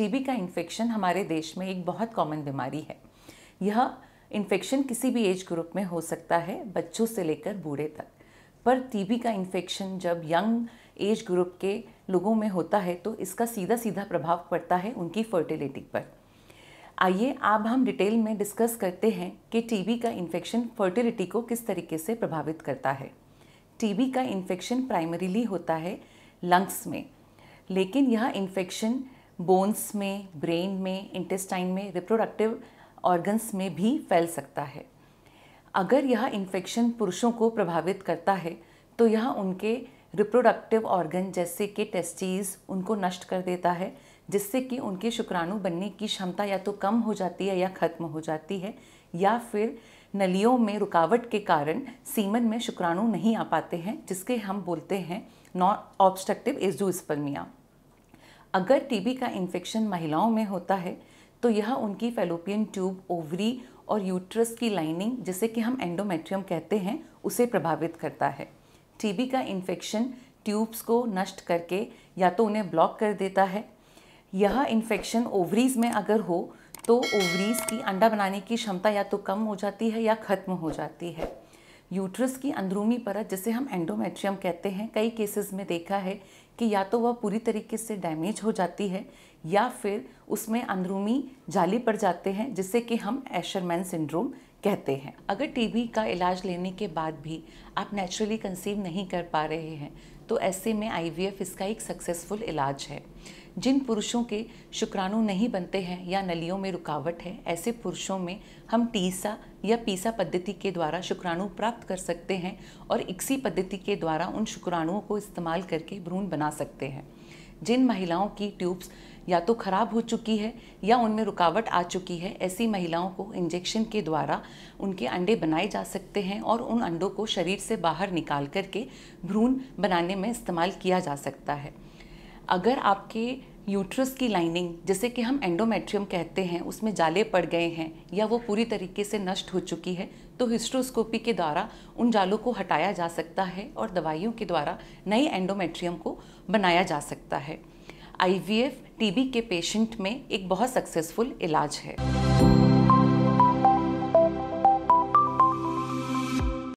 TB का infection हमारे देश में एक बहुत कॉमन बीमारी है यह इन्फेक्शन किसी भी एज ग्रुप में हो सकता है बच्चों से लेकर बूढ़े तक पर टीबी का इन्फेक्शन जब यंग एज ग्रुप के लोगों में होता है तो इसका सीधा सीधा प्रभाव पड़ता है उनकी फर्टिलिटी पर आइए अब हम डिटेल में डिस्कस करते हैं कि टीबी का इन्फेक्शन फर्टिलिटी को किस तरीके से प्रभावित करता है टीबी का इन्फेक्शन प्राइमरीली होता है लंग्स में लेकिन यह इन्फेक्शन बोन्स में ब्रेन में इंटेस्टाइन में रिप्रोडक्टिव ऑर्गन्स में भी फैल सकता है अगर यह इन्फेक्शन पुरुषों को प्रभावित करता है तो यह उनके रिप्रोडक्टिव ऑर्गन जैसे कि टेस्टीज उनको नष्ट कर देता है जिससे कि उनके शुक्राणु बनने की क्षमता या तो कम हो जाती है या ख़त्म हो जाती है या फिर नलियों में रुकावट के कारण सीमन में शुक्राणु नहीं आ पाते हैं जिसके हम बोलते हैं नॉन ऑब्स्ट्रक्टिव एजूस्पर्मिया अगर टीबी का इन्फेक्शन महिलाओं में होता है तो यह उनकी फेलोपियन ट्यूब ओवरी और यूट्रस की लाइनिंग जिसे कि हम एंडोमेट्रियम कहते हैं उसे प्रभावित करता है टीबी का इन्फेक्शन ट्यूब्स को नष्ट करके या तो उन्हें ब्लॉक कर देता है यह इन्फेक्शन ओवरीज में अगर हो तो ओवरीज की अंडा बनाने की क्षमता या तो कम हो जाती है या ख़त्म हो जाती है यूट्रस की अंदरूनी परत जिसे हम एंडोमेट्रियम कहते हैं कई केसेस में देखा है कि या तो वह पूरी तरीके से डैमेज हो जाती है या फिर उसमें अंदरूनी जाली पड़ जाते हैं जिससे कि हम एशरमैन सिंड्रोम कहते हैं अगर टीबी का इलाज लेने के बाद भी आप नेचुरली कंसीव नहीं कर पा रहे हैं तो ऐसे में आईवीएफ इसका एक सक्सेसफुल इलाज है जिन पुरुषों के शुक्राणु नहीं बनते हैं या नलियों में रुकावट है ऐसे पुरुषों में हम टीसा या पीसा पद्धति के द्वारा शुक्राणु प्राप्त कर सकते हैं और इक्सी पद्धति के द्वारा उन शुक्राणुओं को इस्तेमाल करके भ्रूण बना सकते हैं जिन महिलाओं की ट्यूब्स या तो खराब हो चुकी है या उनमें रुकावट आ चुकी है ऐसी महिलाओं को इंजेक्शन के द्वारा उनके अंडे बनाए जा सकते हैं और उन अंडों को शरीर से बाहर निकाल करके भ्रूण बनाने में इस्तेमाल किया जा सकता है अगर आपके यूट्रस की लाइनिंग जिसे कि हम एंडोमेट्रियम कहते हैं उसमें जाले पड़ गए हैं या वो पूरी तरीके से नष्ट हो चुकी है तो हिस्ट्रोस्कोपी के द्वारा उन जालों को हटाया जा सकता है और दवाइयों के द्वारा नए एंडोमेट्रियम को बनाया जा सकता है आई वी के पेशेंट में एक बहुत सक्सेसफुल इलाज है